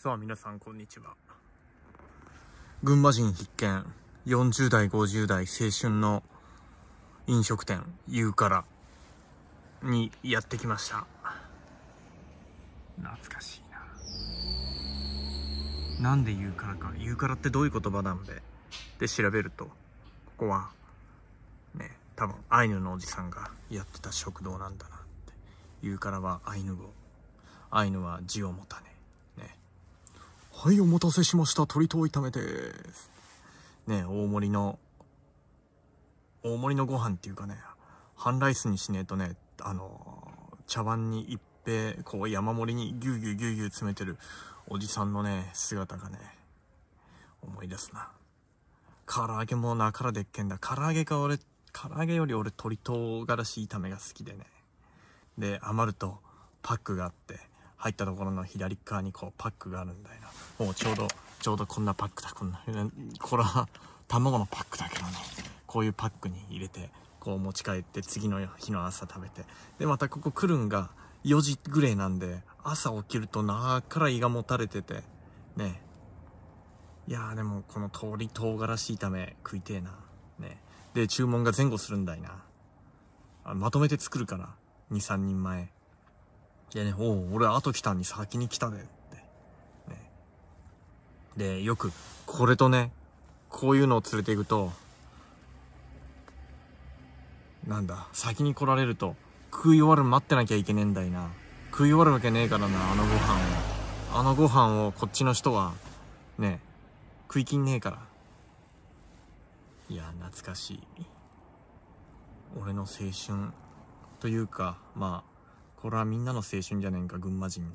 さあ皆さんこんにちは。群馬人必見。40代、50代、青春の飲食店、ゆうからにやってきました。懐かしいな。なんでゆうからか。ゆうからってどういう言葉なんで。で調べると、ここは、ね、多分アイヌのおじさんがやってた食堂なんだなって。ゆうからはアイヌ語。アイヌは字を持たねはいお待たせしました鳥頭炒めですね大盛りの大盛りのご飯っていうかね半ライスにしねえとねあの茶碗に一平こう山盛りにぎゅうぎゅうぎゅうぎゅう詰めてるおじさんのね姿がね思い出すな唐揚げもなからでっけんだ唐揚げか俺唐揚げより俺鶏唐辛子炒めが好きでねで余るとパックがあって入ったところの左側にこうパックがあるんだよなもうちょうどちょうどこんなパックだこんなこれは卵のパックだけどねこういうパックに入れてこう持ち帰って次の日の朝食べてでまたここ来るんが4時ぐらいなんで朝起きるとなから胃がもたれててねいやーでもこの通り唐辛子炒め食いてえなねで注文が前後するんだいなまとめて作るから23人前いやね、おう、俺後来たんに先に来たで、って。ね。で、よく、これとね、こういうのを連れていくと、なんだ、先に来られると、食い終わる待ってなきゃいけねえんだいな。食い終わるわけねえからな、あのご飯を。あのご飯をこっちの人は、ね、食いきんねえから。いや、懐かしい。俺の青春というか、まあ、これはみんなの青春じゃねえか、群馬人の。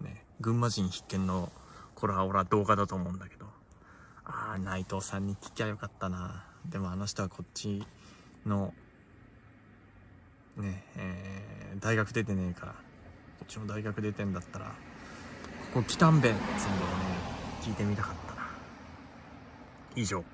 ね。群馬人必見の、これは俺は動画だと思うんだけど。ああ、内藤さんに聞きゃよかったな。でもあの人はこっちの、ね、えー、大学出てねえから。こっちの大学出てんだったら、ここ北んべんっつうんだね。聞いてみたかったな。以上。